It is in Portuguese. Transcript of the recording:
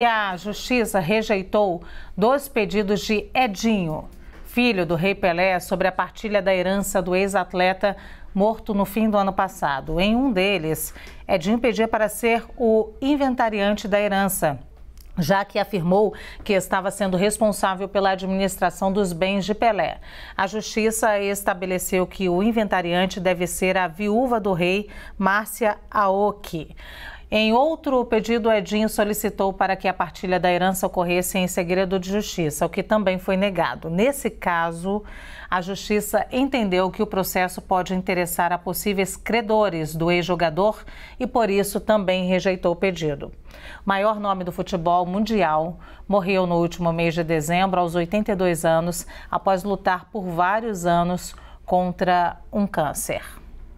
A justiça rejeitou dois pedidos de Edinho, filho do Rei Pelé, sobre a partilha da herança do ex-atleta morto no fim do ano passado. Em um deles, Edinho pedia para ser o inventariante da herança, já que afirmou que estava sendo responsável pela administração dos bens de Pelé. A justiça estabeleceu que o inventariante deve ser a viúva do rei, Márcia Aoki. Em outro pedido, Edinho solicitou para que a partilha da herança ocorresse em segredo de justiça, o que também foi negado. Nesse caso, a justiça entendeu que o processo pode interessar a possíveis credores do ex-jogador e, por isso, também rejeitou o pedido. Maior nome do futebol mundial, morreu no último mês de dezembro, aos 82 anos, após lutar por vários anos contra um câncer.